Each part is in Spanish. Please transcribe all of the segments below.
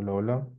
Hola, hola.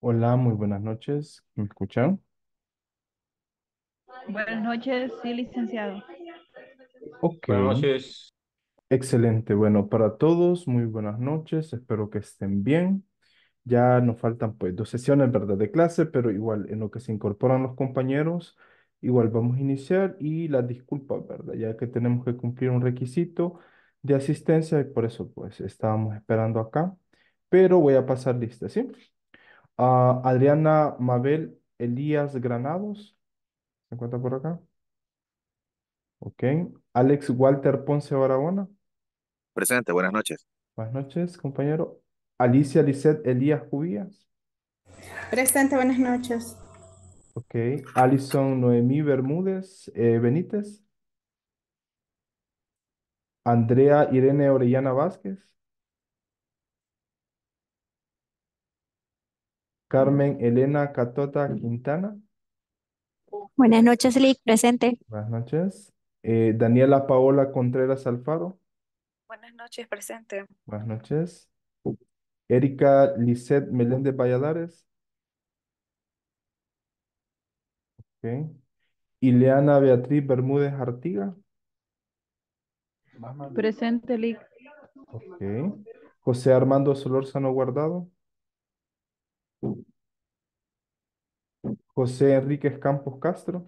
Hola, muy buenas noches. ¿Me escuchan? Buenas noches, sí, licenciado. Ok, Buenas noches. excelente. Bueno, para todos, muy buenas noches. Espero que estén bien. Ya nos faltan pues dos sesiones, ¿verdad? De clase, pero igual en lo que se incorporan los compañeros, igual vamos a iniciar y las disculpas, ¿verdad? Ya que tenemos que cumplir un requisito de asistencia y por eso pues estábamos esperando acá. Pero voy a pasar lista, ¿sí? Adriana Mabel Elías Granados, ¿se encuentra por acá? Ok. Alex Walter Ponce Barahona, Presente, buenas noches. buenas noches, compañero. Alicia Lisset Elías Cubillas, Presente, buenas noches. Okay. Alison Noemí Bermúdez eh, Benítez, Andrea Irene Orellana Vázquez, Carmen Elena Catota Quintana. Buenas noches, Lick, presente. Buenas noches. Eh, Daniela Paola Contreras Alfaro. Buenas noches, presente. Buenas noches. Erika Lisset Meléndez Valladares. Okay. Ileana Beatriz Bermúdez Artiga. Presente, Lick. Ok. José Armando Solórzano Guardado. José Enríquez Campos Castro.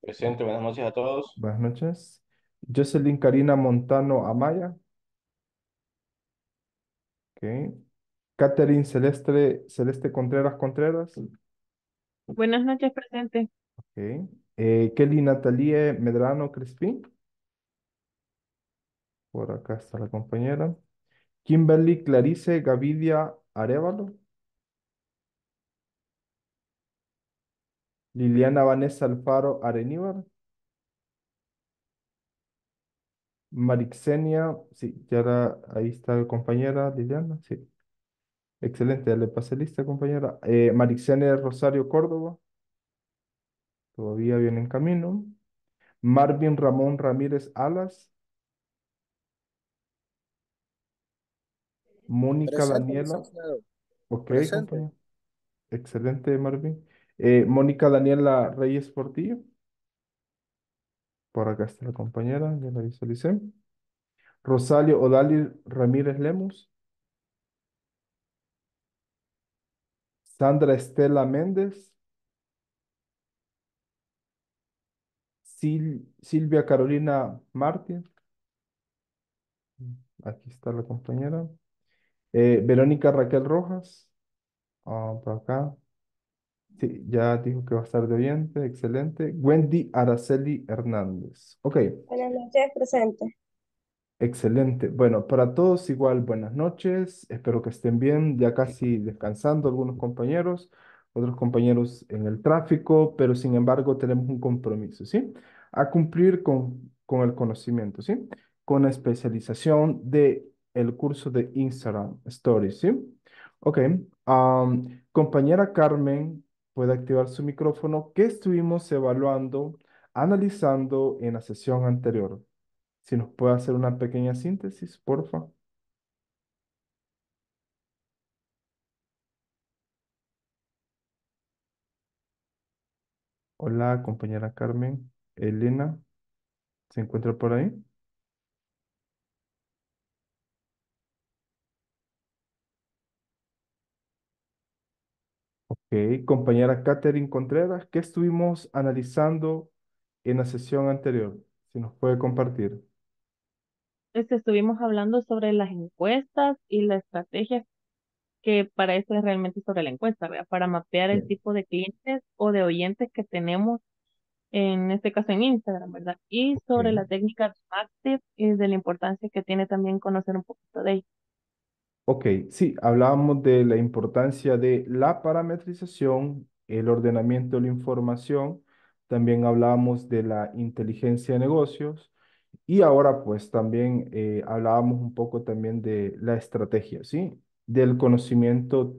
Presente, buenas noches a todos. Buenas noches. Jocelyn Karina Montano Amaya. Okay. Catherine Celeste, Celeste Contreras Contreras. Buenas noches, presente. Okay. Eh, Kelly Natalie Medrano Crespi. Por acá está la compañera. Kimberly Clarice Gavidia Arevalo. Liliana Vanessa Alfaro Areníbar. Marixenia, sí, ya ahí está compañera Liliana, sí. Excelente, ya le pasé lista, compañera. Eh, Marixenia Rosario Córdoba. Todavía viene en camino. Marvin Ramón Ramírez Alas. Mónica Daniela. Ok, Excelente, Marvin. Eh, Mónica Daniela Reyes Portillo. Por acá está la compañera, ya la visualicé. Rosario Odali Ramírez Lemos. Sandra Estela Méndez. Silvia Carolina Martín, mm, Aquí está la compañera. Eh, Verónica Raquel Rojas. Ah, por acá. Sí, ya dijo que va a estar de oyente, excelente. Wendy Araceli Hernández. Ok. Buenas noches, presente. Excelente. Bueno, para todos igual, buenas noches. Espero que estén bien, ya casi descansando algunos compañeros, otros compañeros en el tráfico, pero sin embargo tenemos un compromiso, ¿sí? A cumplir con, con el conocimiento, ¿sí? Con la especialización de el curso de Instagram Stories, ¿sí? Ok. compañera Carmen puede activar su micrófono que estuvimos evaluando, analizando en la sesión anterior. Si nos puede hacer una pequeña síntesis, porfa. Hola, compañera Carmen. Elena, ¿se encuentra por ahí? Ok, compañera Katherine Contreras, ¿qué estuvimos analizando en la sesión anterior? Si nos puede compartir. estuvimos hablando sobre las encuestas y la estrategia que para eso es realmente sobre la encuesta, ¿verdad? para mapear el tipo de clientes o de oyentes que tenemos, en este caso en Instagram, ¿verdad? Y sobre la técnica active y de la importancia que tiene también conocer un poquito de ella. Ok, sí, hablábamos de la importancia de la parametrización, el ordenamiento de la información, también hablábamos de la inteligencia de negocios y ahora pues también eh, hablábamos un poco también de la estrategia, ¿sí? Del conocimiento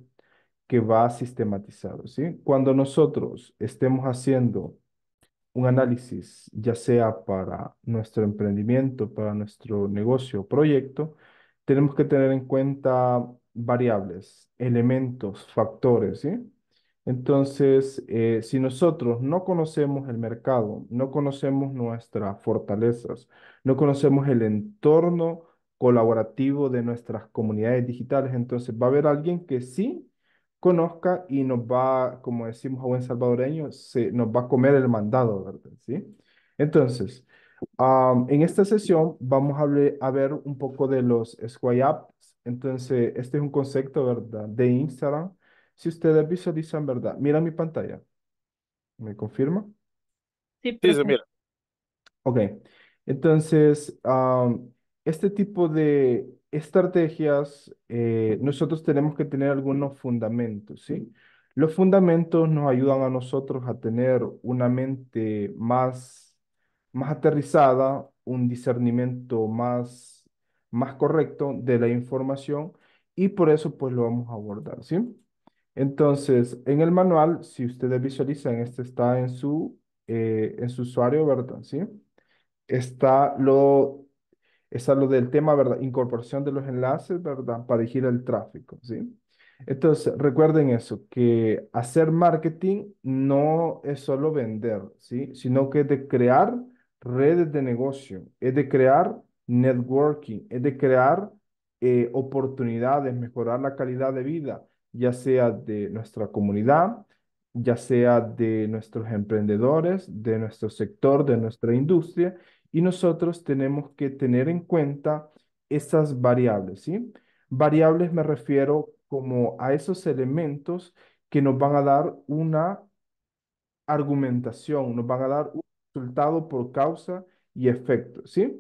que va sistematizado, ¿sí? Cuando nosotros estemos haciendo un análisis, ya sea para nuestro emprendimiento, para nuestro negocio o proyecto, tenemos que tener en cuenta variables, elementos, factores, ¿sí? Entonces, eh, si nosotros no conocemos el mercado, no conocemos nuestras fortalezas, no conocemos el entorno colaborativo de nuestras comunidades digitales, entonces va a haber alguien que sí conozca y nos va, como decimos a buen salvadoreño, se, nos va a comer el mandado, ¿verdad? ¿Sí? Entonces, en esta sesión vamos a, ver, a ver un poco de los Square Apps. Entonces, este es un concepto, ¿verdad? De Instagram. Si ustedes visualizan, ¿verdad? Mira mi pantalla. ¿Me confirma? Sí, sí mira. Ok. Entonces, este tipo de estrategias, eh, nosotros tenemos que tener algunos fundamentos, ¿sí? Los fundamentos nos ayudan a nosotros a tener una mente más más aterrizada, un discernimiento más, más correcto de la información y por eso pues lo vamos a abordar, ¿sí? Entonces, en el manual, si ustedes visualizan, este está en su, eh, en su usuario, ¿verdad? ¿Sí? Está lo, está lo del tema, ¿verdad? Incorporación de los enlaces, ¿verdad? Para dirigir el tráfico, ¿sí? Entonces, recuerden eso, que hacer marketing no es solo vender, ¿sí? Sino que es de crear redes de negocio, es de crear networking, es de crear eh, oportunidades, mejorar la calidad de vida, ya sea de nuestra comunidad, ya sea de nuestros emprendedores, de nuestro sector, de nuestra industria, y nosotros tenemos que tener en cuenta esas variables, ¿sí? Variables me refiero como a esos elementos que nos van a dar una argumentación, nos van a dar resultado por causa y efecto, ¿sí?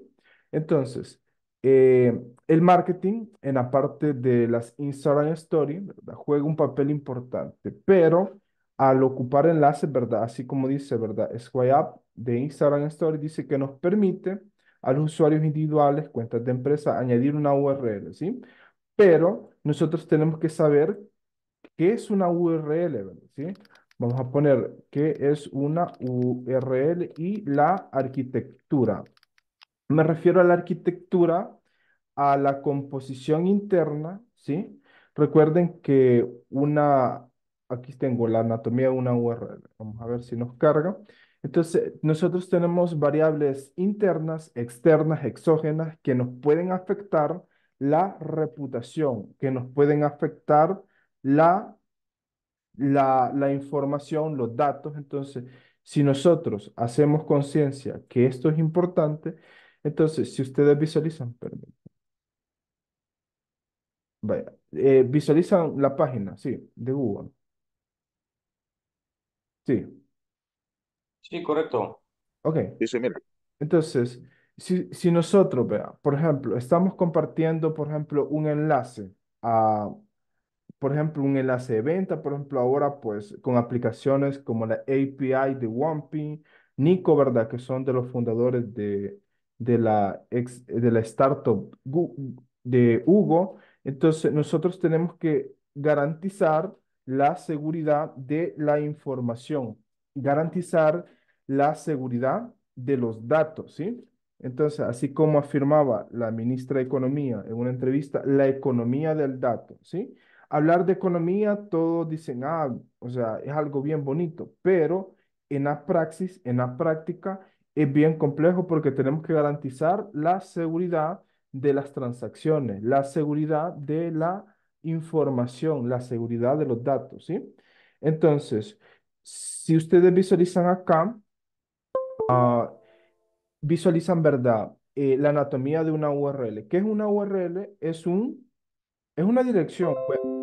Entonces, eh, el marketing en la parte de las Instagram Stories juega un papel importante, pero al ocupar enlaces, ¿verdad? Así como dice, ¿verdad? Swipe Up de Instagram Story dice que nos permite a los usuarios individuales, cuentas de empresa, añadir una URL, ¿sí? Pero nosotros tenemos que saber qué es una URL, ¿Sí? Vamos a poner que es una URL y la arquitectura. Me refiero a la arquitectura, a la composición interna, ¿sí? Recuerden que una, aquí tengo la anatomía de una URL. Vamos a ver si nos carga. Entonces, nosotros tenemos variables internas, externas, exógenas, que nos pueden afectar la reputación, que nos pueden afectar la la, información, los datos. Entonces, si nosotros hacemos conciencia que esto es importante, entonces, si ustedes visualizan, perdón, vaya, eh, visualizan la página, sí, de Google. Sí. Sí, correcto. Ok. Entonces, si, si nosotros, vea, por ejemplo, estamos compartiendo, por ejemplo, un enlace a, por ejemplo, un enlace de venta, por ejemplo, ahora pues con aplicaciones como la API de Wampi, Nico, ¿verdad? Que son de los fundadores de, de, la, de la startup de Hugo. Entonces, nosotros tenemos que garantizar la seguridad de la información, garantizar la seguridad de los datos, ¿sí? Entonces, así como afirmaba la ministra de Economía en una entrevista, la economía del dato, ¿sí? hablar de economía, todos dicen, ah, o sea, es algo bien bonito, pero en la praxis, en la práctica, es bien complejo porque tenemos que garantizar la seguridad de las transacciones, la seguridad de la información, la seguridad de los datos, ¿sí? Entonces, si ustedes visualizan acá, ah, visualizan, ¿verdad? Eh, la anatomía de una URL. ¿Qué es una URL? Es, un, es una dirección web. Pues,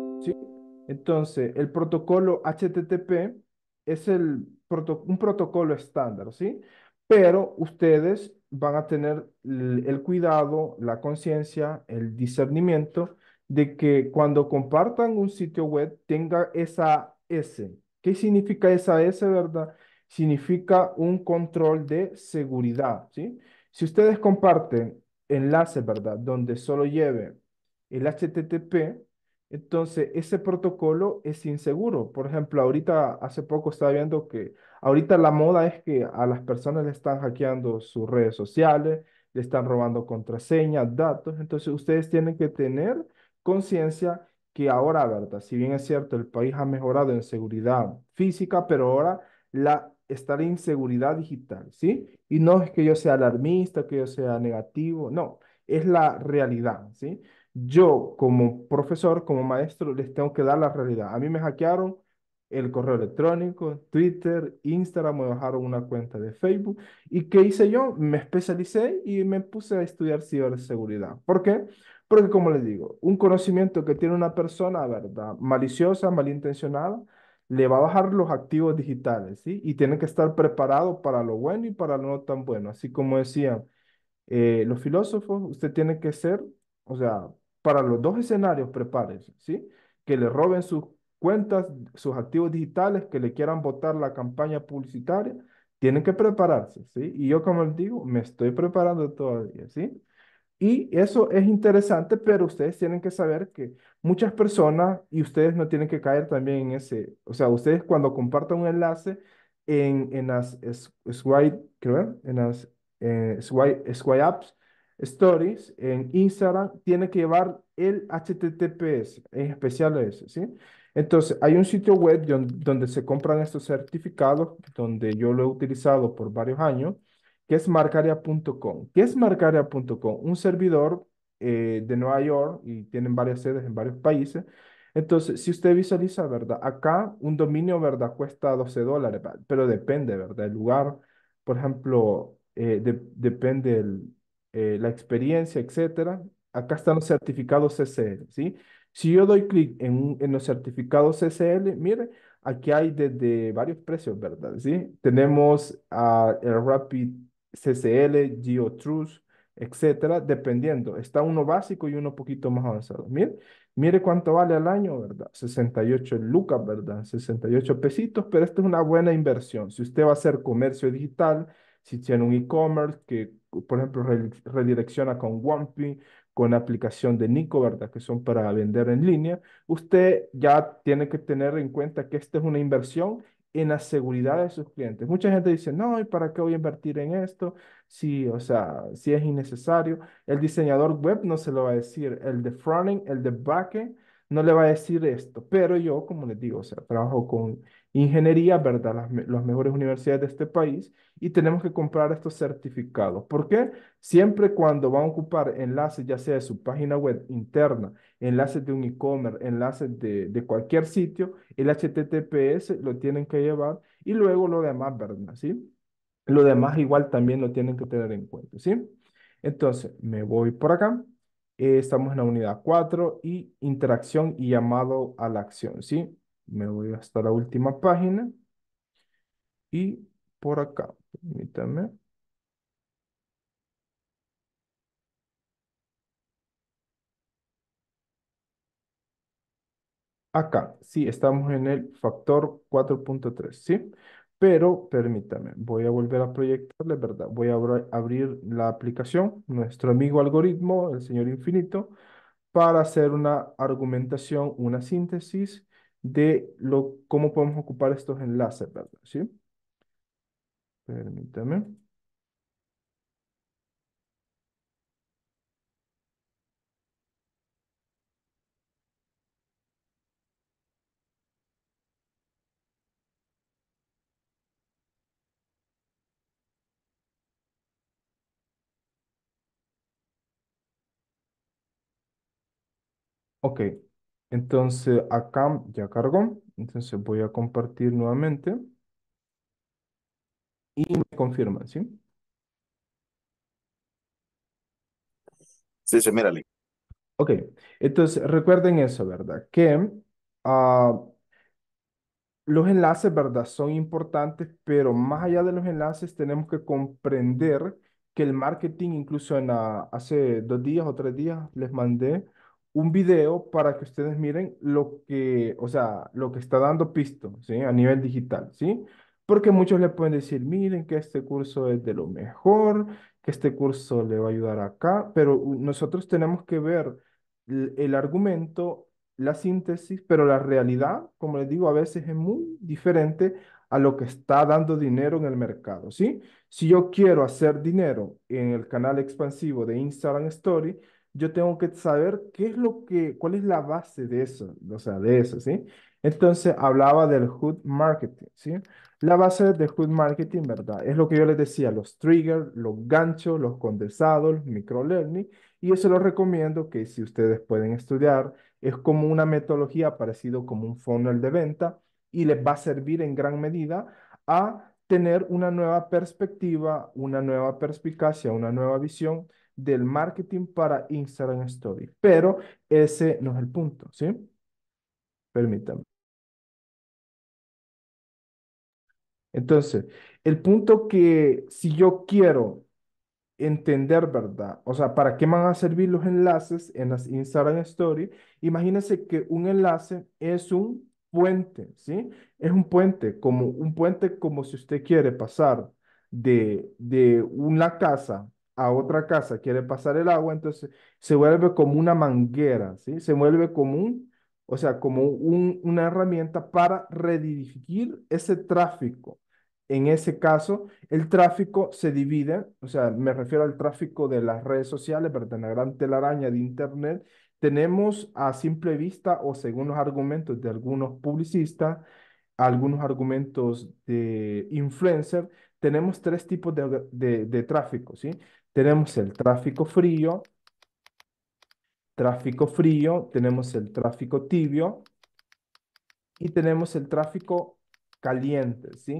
entonces, el protocolo HTTP es el un protocolo estándar, ¿sí? Pero ustedes van a tener el, cuidado, la conciencia, el discernimiento de que cuando compartan un sitio web tenga esa S. ¿Qué significa esa S, verdad? Significa un control de seguridad, ¿sí? Si ustedes comparten enlaces, ¿verdad? Donde solo lleve el HTTP, entonces, ese protocolo es inseguro. Por ejemplo, ahorita, hace poco estaba viendo que ahorita la moda es que a las personas le están hackeando sus redes sociales, le están robando contraseñas, datos. Entonces, ustedes tienen que tener conciencia que ahora, ¿verdad? Si bien es cierto, el país ha mejorado en seguridad física, pero ahora la está la inseguridad digital, ¿sí? Y no es que yo sea alarmista, que yo sea negativo, no, es la realidad, ¿sí? yo como profesor, como maestro, les tengo que dar la realidad. A mí me hackearon el correo electrónico, Twitter, Instagram, me bajaron una cuenta de Facebook. ¿Y qué hice yo? Me especialicé y me puse a estudiar ciberseguridad. ¿Por qué? Porque como les digo, un conocimiento que tiene una persona, ¿verdad? Maliciosa, malintencionada, le va a bajar los activos digitales, ¿sí? Y tiene que estar preparado para lo bueno y para lo no tan bueno. Así como decían eh, los filósofos, usted tiene que ser, o sea, para los dos escenarios, prepárense, ¿sí? Que le roben sus cuentas, sus activos digitales, que le quieran votar la campaña publicitaria, tienen que prepararse, ¿sí? Y yo, como les digo, me estoy preparando todavía, ¿sí? Y eso es interesante, pero ustedes tienen que saber que muchas personas, y ustedes no tienen que caer también en ese, o sea, ustedes cuando compartan un enlace en, en las Swipe, creo, en las eh, Apps, Stories en Instagram tiene que llevar el HTTPS, en especial ese, ¿sí? Entonces, hay un sitio web donde se compran estos certificados, donde yo lo he utilizado por varios años, que es marcaria.com. ¿Qué es marcaria.com? Un servidor eh, de Nueva York y tienen varias sedes en varios países. Entonces, si usted visualiza, ¿verdad? Acá un dominio, ¿verdad? Cuesta 12 dólares, pero depende, ¿verdad? El lugar, por ejemplo, eh, depende el, eh, la experiencia, etcétera. Acá están los certificados CCL, ¿sí? Si yo doy clic en, los certificados CCL, mire, aquí hay desde varios precios, ¿verdad? ¿Sí? Tenemos el Rapid CCL, GeoTruth, etcétera, dependiendo. Está uno básico y uno poquito más avanzado. Mire, mire cuánto vale al año, ¿verdad? 68 lucas, ¿verdad? 68 pesitos, pero esta es una buena inversión. Si usted va a hacer comercio digital, si tiene un e-commerce que por ejemplo, redirecciona con Wampy, con la aplicación de Nico, ¿verdad? Que son para vender en línea. Usted ya tiene que tener en cuenta que esta es una inversión en la seguridad de sus clientes. Mucha gente dice, no, ¿y para qué voy a invertir en esto? Sí, o sea, si es innecesario. El diseñador web no se lo va a decir, el de Fronting, el de backend, no le va a decir esto. Pero yo, como les digo, o sea, trabajo con ingeniería, ¿verdad? Las, mejores universidades de este país y tenemos que comprar estos certificados. ¿Por qué? Siempre cuando van a ocupar enlaces, ya sea de su página web interna, enlaces de un e-commerce, enlaces de, de cualquier sitio, el HTTPS lo tienen que llevar y luego lo demás, ¿verdad? ¿Sí? Lo demás igual también lo tienen que tener en cuenta, ¿sí? Entonces, me voy por acá. Eh, estamos en la unidad 4 y interacción y llamado a la acción, ¿sí? me voy hasta la última página y por acá, permítame. Acá, sí, estamos en el factor 4.3, ¿sí? Pero permítame, voy a volver a proyectarle, ¿verdad? Voy a abrir la aplicación, nuestro amigo algoritmo, el señor infinito, para hacer una argumentación, una síntesis de lo, cómo podemos ocupar estos enlaces, ¿verdad? ¿Sí? Permítame. Ok, entonces, acá ya cargó. Entonces voy a compartir nuevamente. Y me confirman, ¿sí? Sí, sí, link Ok, entonces recuerden eso, ¿verdad? Que ah, los enlaces, ¿verdad? Son importantes, pero más allá de los enlaces tenemos que comprender que el marketing, incluso en hace dos días o tres días les mandé un video para que ustedes miren lo que, o sea, lo que está dando Pisto, ¿sí? A nivel digital, ¿sí? Porque muchos le pueden decir, miren que este curso es de lo mejor, que este curso le va a ayudar acá, pero nosotros tenemos que ver el, argumento, la síntesis, pero la realidad, como les digo, a veces es muy diferente a lo que está dando dinero en el mercado, ¿sí? Si yo quiero hacer dinero en el canal expansivo de Instagram Story, yo tengo que saber qué es lo que, cuál es la base de eso, o sea, de eso, ¿sí? Entonces hablaba del hood marketing, ¿sí? La base del hood marketing, ¿verdad? Es lo que yo les decía, los triggers, los ganchos, los condensados, los microlearning, y eso lo recomiendo que si ustedes pueden estudiar, es como una metodología parecido como un funnel de venta y les va a servir en gran medida a tener una nueva perspectiva, una nueva perspicacia, una nueva visión del marketing para Instagram Story. Pero ese no es el punto, ¿sí? Permítanme. Entonces, el punto que si yo quiero entender, ¿verdad? O sea, ¿para qué van a servir los enlaces en las Instagram Story? Imagínense que un enlace es un puente, ¿sí? Es un puente, como un puente como si usted quiere pasar de, de una casa a otra casa quiere pasar el agua, entonces se vuelve como una manguera, ¿sí? Se vuelve como un, o sea, como una herramienta para redirigir ese tráfico. En ese caso, el tráfico se divide, o sea, me refiero al tráfico de las redes sociales, pero en la gran telaraña de Internet, tenemos a simple vista o según los argumentos de algunos publicistas, algunos argumentos de influencer, tenemos tres tipos de, de tráfico, ¿sí? Tenemos el tráfico frío, tráfico frío, tenemos el tráfico tibio y tenemos el tráfico caliente, ¿sí?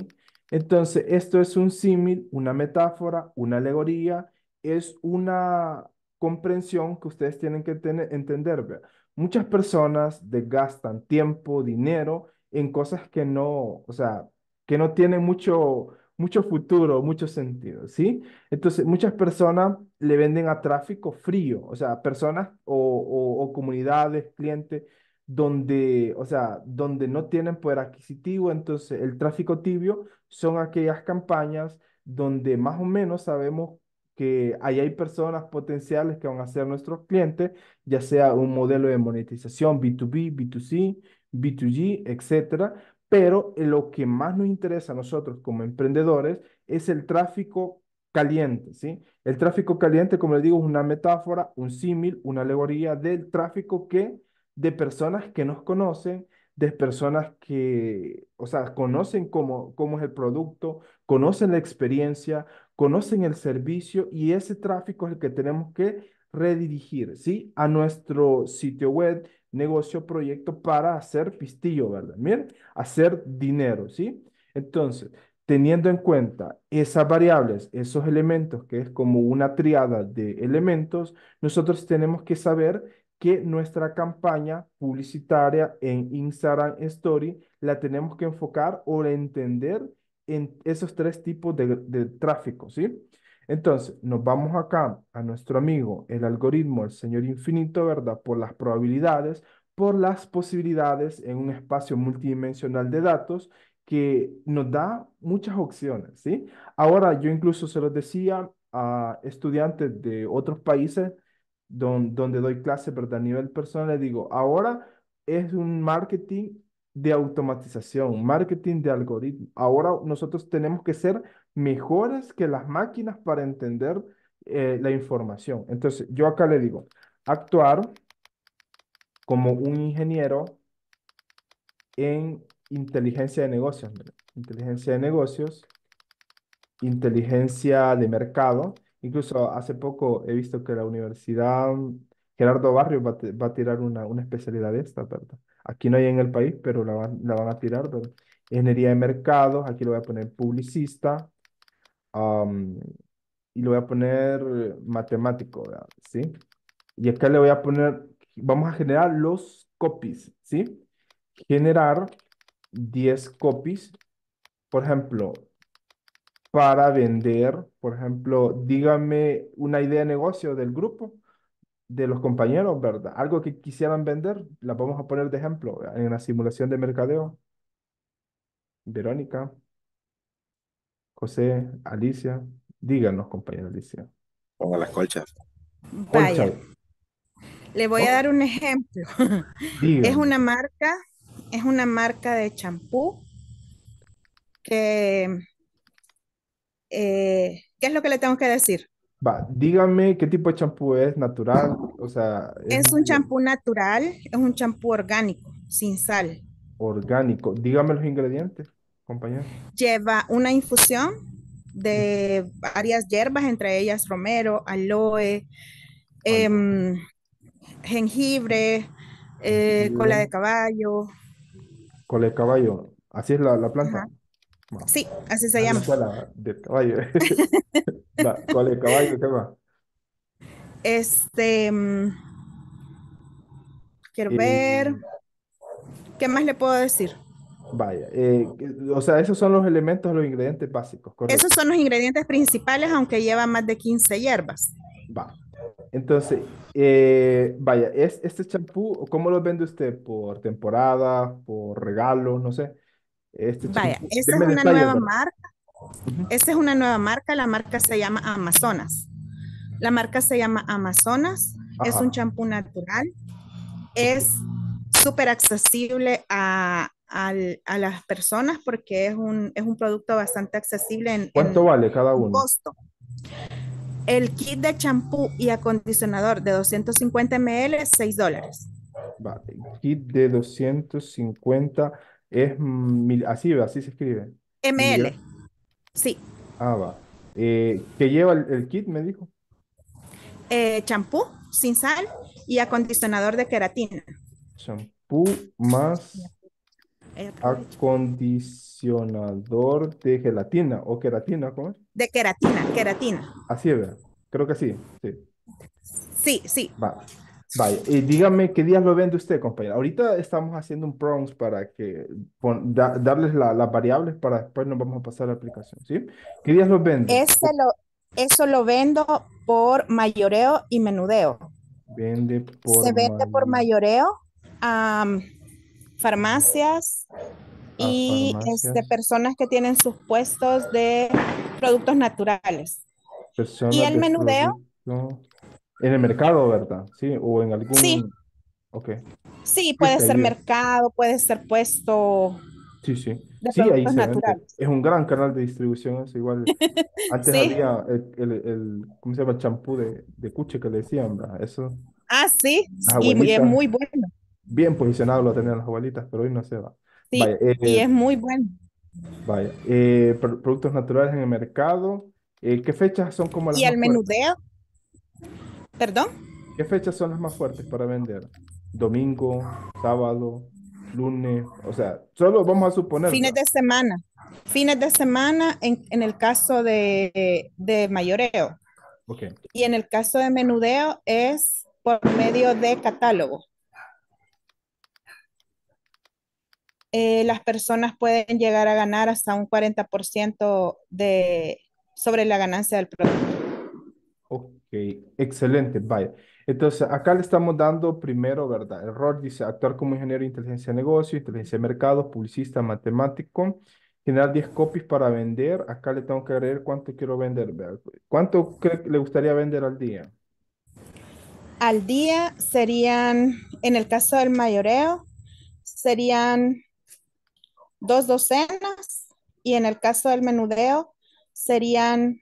Entonces, esto es un símil, una metáfora, una alegoría, es una comprensión que ustedes tienen que tener, entender. Muchas personas desgastan tiempo, dinero en cosas que no, o sea, que no tienen mucho, mucho futuro, mucho sentido, ¿sí? Entonces, muchas personas le venden a tráfico frío, o sea, personas o, comunidades, clientes, donde, o sea, donde no tienen poder adquisitivo, entonces el tráfico tibio son aquellas campañas donde más o menos sabemos que ahí hay personas potenciales que van a ser nuestros clientes, ya sea un modelo de monetización B2B, B2C, B2G, etc., pero lo que más nos interesa a nosotros como emprendedores es el tráfico caliente, ¿sí? El tráfico caliente, como les digo, es una metáfora, un símil, una alegoría del tráfico que de personas que nos conocen, de personas que, o sea, conocen cómo, es el producto, conocen la experiencia, conocen el servicio y ese tráfico es el que tenemos que redirigir, ¿sí? A nuestro sitio web, negocio, proyecto para hacer pistillo, ¿verdad? Miren, hacer dinero, ¿sí? Entonces, teniendo en cuenta esas variables, esos elementos, que es como una triada de elementos, nosotros tenemos que saber que nuestra campaña publicitaria en Instagram Story la tenemos que enfocar o entender en esos tres tipos de, de tráfico, ¿sí? Entonces, nos vamos acá a nuestro amigo, el algoritmo, el señor infinito, ¿verdad? Por las probabilidades, por las posibilidades en un espacio multidimensional de datos que nos da muchas opciones, ¿sí? Ahora, yo incluso se los decía a estudiantes de otros países donde doy clase, ¿verdad? A nivel personal, les digo, ahora es un marketing de automatización, marketing de algoritmo. Ahora nosotros tenemos que ser mejores que las máquinas para entender eh, la información. Entonces, yo acá le digo, actuar como un ingeniero en inteligencia de negocios. Inteligencia de negocios, inteligencia de mercado. Incluso hace poco he visto que la universidad Gerardo Barrio va, a tirar una, especialidad de esta, ¿verdad? Aquí no hay en el país, pero la van, a tirar, ¿verdad? Ingeniería de mercados, aquí lo voy a poner publicista, y lo voy a poner matemático, ¿verdad? ¿sí? Y acá le voy a poner, vamos a generar los copies, ¿sí? Generar 10 copies, por ejemplo, para vender, por ejemplo, dígame una idea de negocio del grupo, de los compañeros, ¿verdad? Algo que quisieran vender, la vamos a poner de ejemplo en la simulación de mercadeo. Verónica. José, Alicia, díganos, compañera Alicia. Ponga las colchas. Le voy a oh. dar un ejemplo. Es una marca, es una marca de champú que eh, ¿qué es lo que le tengo que decir? Va, dígame qué tipo de champú es, natural, o sea... Es, es un champú natural, es un champú orgánico, sin sal. Orgánico, dígame los ingredientes compañero? Lleva una infusión de varias hierbas, entre ellas romero, aloe, em, eh, jengibre, cola de caballo. Cola de caballo, así es la, planta. sí, así se ah, llama. Cola de caballo. cola de caballo, ¿qué Este. Em, quiero eh, ver. ¿Qué más le puedo decir? Vaya, eh, o sea, esos son los elementos, los ingredientes básicos, Esos son los ingredientes principales, aunque lleva más de 15 hierbas. Va. Entonces, eh, vaya, es, este champú, ¿cómo lo vende usted? ¿Por temporada? ¿Por regalo? No sé. Este vaya, esa es una nueva marca. esa es una nueva marca, la marca se llama Amazonas. La marca se llama Amazonas, es un champú natural, es súper accesible a, a las personas porque es un, es un producto bastante accesible en... ¿Cuánto vale cada uno? El kit de champú y acondicionador de 250 ml, es 6 dólares. el kit de 250 es así, así se escribe. ML. sí. Ah, va. Eh, ¿Qué lleva el, kit, me dijo? Eh, champú, sin sal y acondicionador de queratina. Champú más Acondicionador de gelatina o queratina, ¿cómo es? De queratina, queratina. Así es, creo que sí, sí. Sí, sí. Vaya, y dígame qué días lo vende usted, compañera. Ahorita estamos haciendo un prompt para que darles las variables para después nos vamos a pasar a la aplicación, ¿sí? ¿Qué días lo vende? Este lo, eso lo vendo por mayoreo y menudeo. Vende por Se vende por mayoreo farmacias y Este, personas que tienen sus puestos de productos naturales. y el menudeo. En el mercado, ¿verdad? Sí, o en algún. Sí. Okay. Sí, puede ser mercado, puede ser puesto. Sí, sí. De sí, ahí Es un gran canal de distribución, es igual. Antes había el, el, ¿cómo se llama? El champú de, de, cuche que le decían, ¿verdad? Eso. Ah, sí, y es muy bueno bien posicionado lo tenían las abuelitas, pero hoy no se va. Sí, eh, y es muy bueno. Vaya, eh, productos naturales en el mercado. Eh, ¿Qué fechas son como las ¿Y el menudeo? ¿Perdón? ¿Qué fechas son las más fuertes para vender? ¿Domingo, sábado, lunes? O sea, solo vamos a suponer. Fines de semana. Fines de semana en, el caso de, mayoreo. Y en el caso de menudeo es por medio de catálogo. Eh, las personas pueden llegar a ganar hasta un 40% de, sobre la ganancia del producto. Ok, excelente, vaya. Entonces, acá le estamos dando primero, ¿verdad? El rol dice actuar como ingeniero de inteligencia de negocio, inteligencia de mercado, publicista, matemático, generar 10 copies para vender. Acá le tengo que agregar cuánto quiero vender, ¿Cuánto le gustaría vender al día? Al día serían, en el caso del mayoreo, serían dos docenas y en el caso del menudeo serían,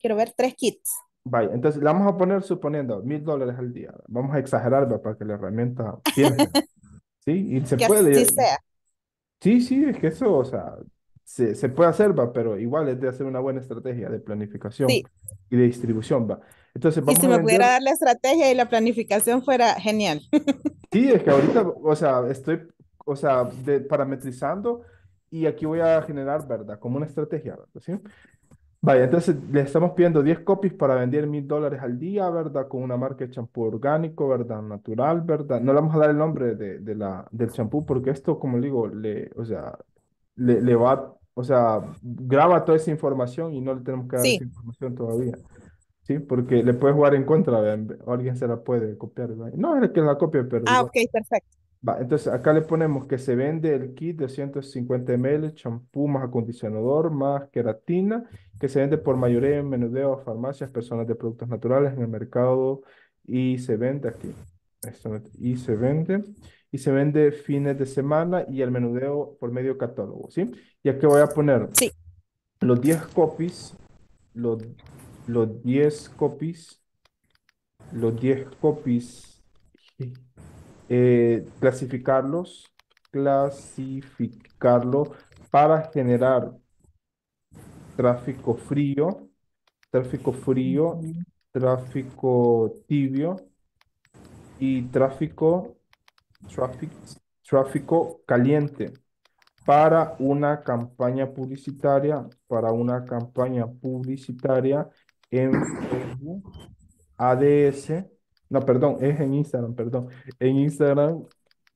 quiero ver, tres kits. Vaya, entonces la vamos a poner, suponiendo, mil dólares al día. Vamos a exagerar para que la herramienta ¿Sí? Y se puede. Sí, sí, es que eso, o sea, se, se puede hacer, ¿va? pero igual es de hacer una buena estrategia de planificación y de distribución. ¿va? Entonces, y si me pudiera dar la estrategia y la planificación fuera genial. Sí, es que ahorita, o sea, estoy o sea, parametrizando y aquí voy a generar, ¿verdad? Como una estrategia, ¿verdad? ¿Sí? Vaya, entonces le estamos pidiendo 10 copies para vender mil dólares al día, ¿verdad? Con una marca de champú orgánico, ¿verdad? Natural, ¿verdad? No le vamos a dar el nombre de, de la, del champú porque esto, como le digo, le, o sea, le, le, va, o sea, graba toda esa información y no le tenemos que dar esa información todavía. Sí, porque le puede jugar en contra, ¿verdad? alguien se la puede copiar. No, es que la copia, pero... Ah, ok, perfecto entonces acá le ponemos que se vende el kit de 150 ml, champú más acondicionador más queratina, que se vende por mayoría en menudeo a farmacias, personas de productos naturales en el mercado y se vende aquí. Y se vende. Y se vende fines de semana y el menudeo por medio catálogo, ¿sí? Y aquí voy a poner los 10 copies, los, los 10 copies, los 10 copies eh, clasificarlos, clasificarlo para generar tráfico frío, tráfico frío, tráfico tibio y tráfico, tráfico caliente para una campaña publicitaria, para una campaña publicitaria en Facebook, ADS, no, perdón, es en Instagram, perdón. En Instagram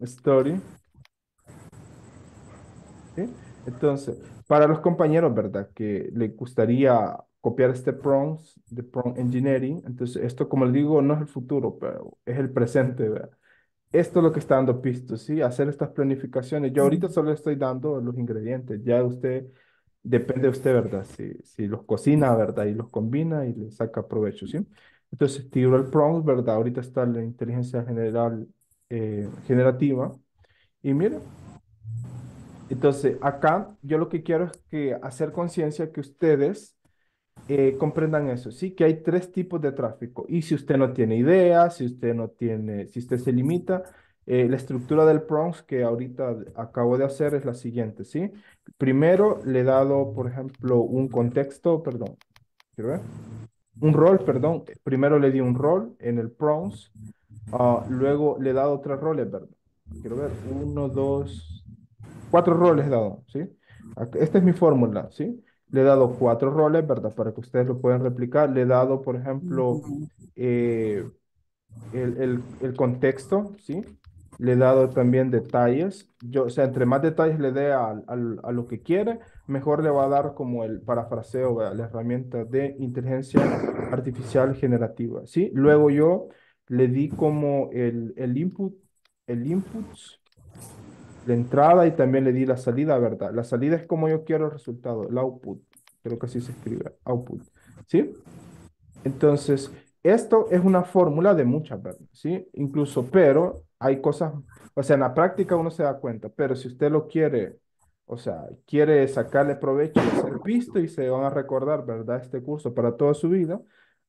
Story. Entonces, para los compañeros, ¿verdad? Que le gustaría copiar este prongs de prompt engineering. Entonces, esto, como les digo, no es el futuro, pero es el presente, ¿verdad? Esto es lo que está dando Pisto, ¿sí? Hacer estas planificaciones. Yo ahorita solo estoy dando los ingredientes. Ya usted, depende de usted, ¿verdad? Si, si los cocina, ¿verdad? Y los combina y le saca provecho, ¿sí? Entonces, tiro el Prompt, ¿verdad? Ahorita está la inteligencia general eh, generativa. Y mira, entonces acá yo lo que quiero es que hacer conciencia que ustedes eh, comprendan eso, sí, que hay tres tipos de tráfico. Y si usted no tiene idea, si usted no tiene, si usted se limita, eh, la estructura del prompt que ahorita acabo de hacer es la siguiente, ¿sí? Primero le he dado, por ejemplo, un contexto, perdón, quiero ver un rol, perdón, primero le di un rol en el prompts. Ah, luego le he dado tres roles, ¿verdad? Quiero ver, uno, dos, cuatro roles he dado, ¿sí? Esta es mi fórmula, ¿sí? Le he dado cuatro roles, ¿verdad? Para que ustedes lo puedan replicar. Le he dado, por ejemplo, eh, el, el, contexto, ¿sí? le he dado también detalles. Yo, o sea, entre más detalles le dé a, a lo que quiere, mejor le va a dar como el parafraseo, la herramienta de inteligencia artificial generativa, ¿sí? Luego yo le di como el, input, el input, la entrada y también le di la salida, ¿verdad? La salida es como yo quiero el resultado, el output, creo que así se escribe, output, ¿sí? Entonces, esto es una fórmula de muchas, ¿verdad? ¿Sí? Incluso, pero hay cosas, o sea, en la práctica uno se da cuenta, pero si usted lo quiere, o sea, quiere sacarle provecho y ser visto y se van a recordar, ¿verdad? Este curso para toda su vida,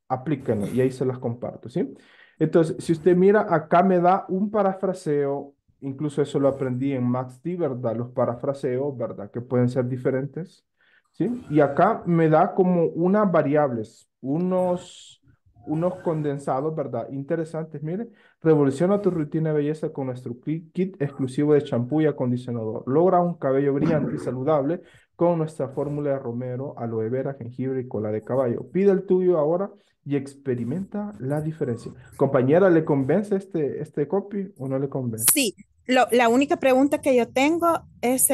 aplíquenlo y ahí se las comparto, ¿sí? Entonces, si usted mira, acá me da un parafraseo, incluso eso lo aprendí en MaxD, ¿verdad? Los parafraseos, ¿verdad? Que pueden ser diferentes, ¿sí? Y acá me da como unas variables, unos unos condensados, ¿verdad? Interesantes, mire, Revoluciona tu rutina de belleza con nuestro kit exclusivo de champú y acondicionador. Logra un cabello brillante y saludable con nuestra fórmula de romero, aloe vera, jengibre y cola de caballo. Pide el tuyo ahora y experimenta la diferencia. Compañera, ¿le convence este, este copy o no le convence? Sí, Lo, la única pregunta que yo tengo es,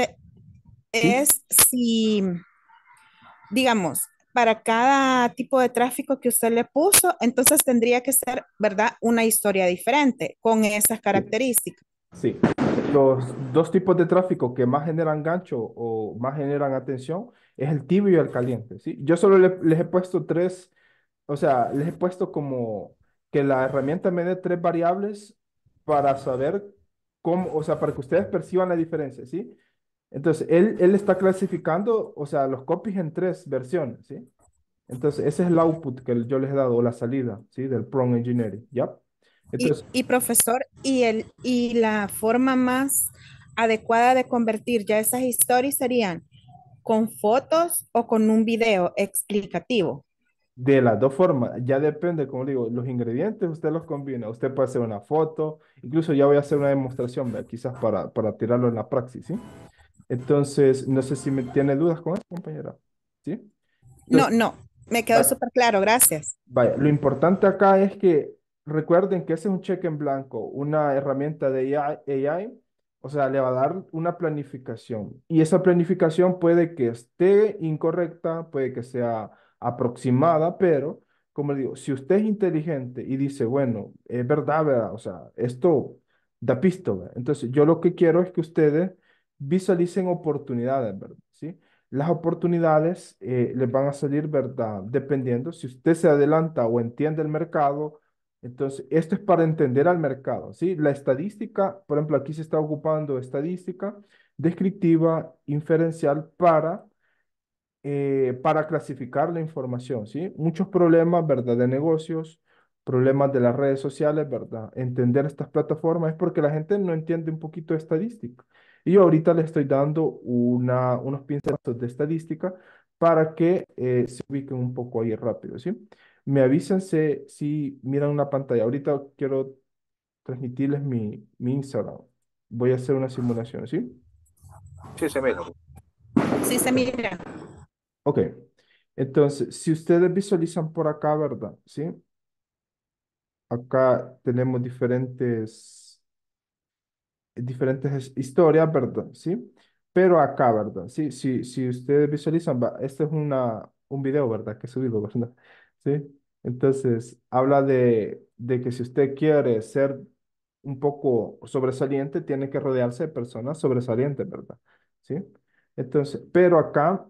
es si, digamos, para cada tipo de tráfico que usted le puso, entonces tendría que ser, ¿verdad? Una historia diferente con esas características. Sí, los dos tipos de tráfico que más generan gancho o más generan atención es el tibio y el caliente, ¿sí? Yo solo les he puesto tres, o sea, les he puesto como que la herramienta me dé tres variables para saber cómo, o sea, para que ustedes perciban la diferencia, ¿sí? Entonces, él, él está clasificando, o sea, los copies en tres versiones, ¿sí? Entonces, ese es el output que yo les he dado, la salida, ¿sí? Del Prong engineering, ¿ya? Entonces, y, profesor, y, el, y la forma más adecuada de convertir ya esas historias serían con fotos o con un video explicativo. De las dos formas, ya depende, como digo, los ingredientes usted los combina, usted puede hacer una foto, incluso ya voy a hacer una demostración, quizás para, para tirarlo en la praxis, ¿sí? Entonces, no sé si me tiene dudas con eso, compañera. ¿Sí? no, no, me quedó súper claro, gracias. Vaya, lo importante acá es que recuerden que ese es un cheque en blanco, una herramienta de AI, o sea, le va a dar una planificación y esa planificación puede que esté incorrecta, puede que sea aproximada, pero como digo, si usted es inteligente y dice, bueno, es verdad, verdad, o sea, esto da pisto, entonces yo lo que quiero es que ustedes visualicen oportunidades, ¿verdad? ¿Sí? Las oportunidades eh, les van a salir, ¿verdad? Dependiendo si usted se adelanta o entiende el mercado. Entonces, esto es para entender al mercado, ¿sí? La estadística, por ejemplo, aquí se está ocupando estadística descriptiva, inferencial para, eh, para clasificar la información, ¿sí? Muchos problemas, ¿verdad? De negocios, problemas de las redes sociales, ¿verdad? Entender estas plataformas es porque la gente no entiende un poquito de estadística. Y yo ahorita les estoy dando una, unos pincelazos de estadística para que eh, se ubiquen un poco ahí rápido, ¿sí? Me avisan si, miran una pantalla. Ahorita quiero transmitirles mi, mi Instagram. Voy a hacer una simulación, ¿sí? Sí, se mira. Sí, se mira. Ok. Entonces, si ustedes visualizan por acá, ¿verdad? ¿Sí? Acá tenemos diferentes diferentes historias, ¿verdad? ¿Sí? Pero acá, ¿verdad? Sí, sí, si ustedes visualizan, este es una, un video, ¿verdad? Que he subido, ¿verdad? Sí. Entonces, habla de, de que si usted quiere ser un poco sobresaliente, tiene que rodearse de personas sobresalientes, ¿verdad? ¿Sí? Entonces, pero acá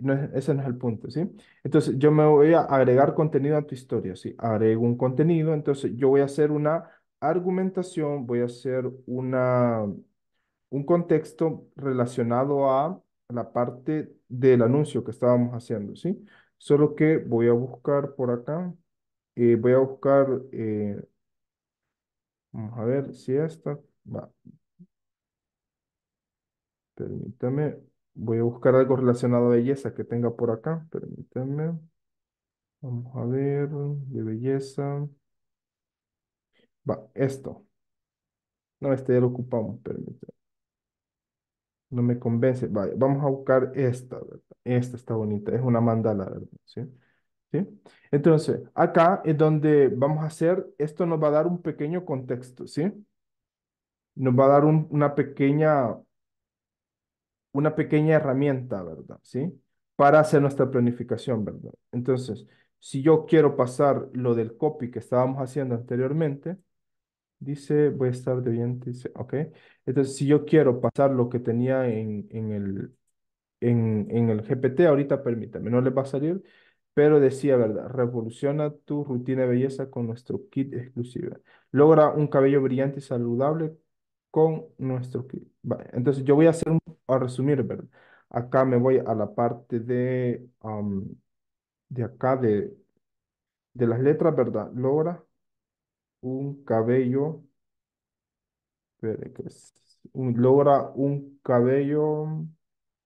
no ese no es el punto, ¿sí? Entonces, yo me voy a agregar contenido a tu historia, ¿sí? Agrego un contenido, entonces yo voy a hacer una argumentación voy a hacer una, un contexto relacionado a la parte del anuncio que estábamos haciendo, ¿sí? Solo que voy a buscar por acá, eh, voy a buscar, eh, vamos a ver si esta, va. Permítame, voy a buscar algo relacionado a belleza que tenga por acá, permítame. Vamos a ver, de belleza esto. No, este ya lo ocupamos, No me convence. vamos a buscar esta, Esta está bonita, es una mandala, ¿Sí? ¿Sí? Entonces, acá es donde vamos a hacer, esto nos va a dar un pequeño contexto, ¿sí? Nos va a dar una pequeña, una pequeña herramienta, ¿verdad? ¿Sí? Para hacer nuestra planificación, ¿verdad? Entonces, si yo quiero pasar lo del copy que estábamos haciendo anteriormente, Dice, voy a estar de oyente, dice, ok. Entonces, si yo quiero pasar lo que tenía en, en el, en, en el GPT, ahorita permítame, no le va a salir, pero decía, ¿verdad? Revoluciona tu rutina de belleza con nuestro kit exclusivo. Logra un cabello brillante y saludable con nuestro kit. Entonces, yo voy a hacer, a resumir, ¿verdad? Acá me voy a la parte de, de acá, de, de las letras, ¿verdad? Logra un cabello, logra un cabello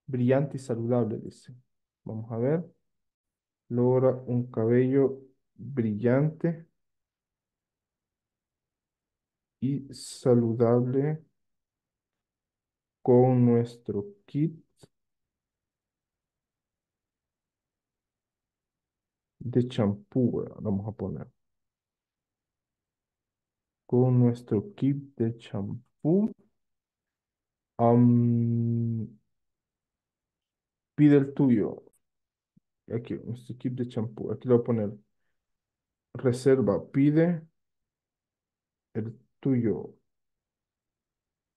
brillante y saludable, dice. Vamos a ver. Logra un cabello brillante y saludable con nuestro kit de champú. Vamos a poner con nuestro kit de champú. pide el tuyo. Aquí, nuestro kit de champú. Aquí lo voy a poner. Reserva, pide el tuyo.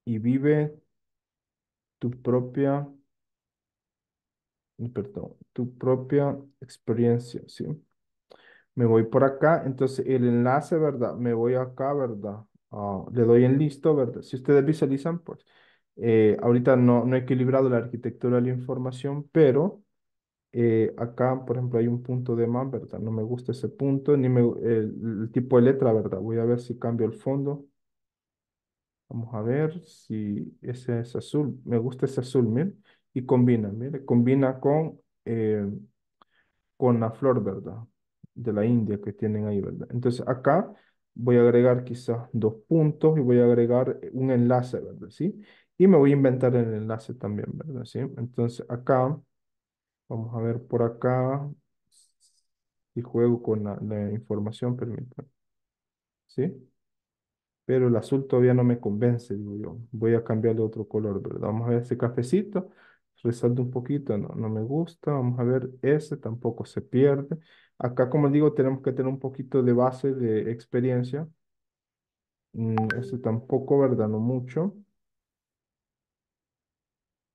Y vive tu propia, perdón, tu propia experiencia, ¿sí? me voy por acá, entonces el enlace, ¿verdad? Me voy acá, ¿verdad? Ah, le doy en listo, ¿verdad? Si ustedes visualizan, pues eh, ahorita no, he equilibrado la arquitectura de la información, pero eh, acá, por ejemplo, hay un punto de más, ¿verdad? No me gusta ese punto, ni me, el, tipo de letra, ¿verdad? Voy a ver si cambio el fondo. Vamos a ver si ese es azul. Me gusta ese azul, miren. Y combina, mire, combina con, eh, con la flor, ¿verdad? de la India que tienen ahí, ¿verdad? Entonces acá voy a agregar quizás dos puntos y voy a agregar eh, un enlace, ¿verdad? ¿Sí? Y me voy a inventar el enlace también, ¿verdad? ¿Sí? Entonces acá, vamos a ver por acá, y juego con la, información, permítanme. ¿Sí? Pero el azul todavía no me convence, digo yo. Voy a cambiarle otro color, ¿verdad? Vamos a ver ese cafecito resalto un poquito, no, no me gusta, vamos a ver, ese tampoco se pierde. Acá, como digo, tenemos que tener un poquito de base de experiencia. Este tampoco, ¿verdad? No mucho.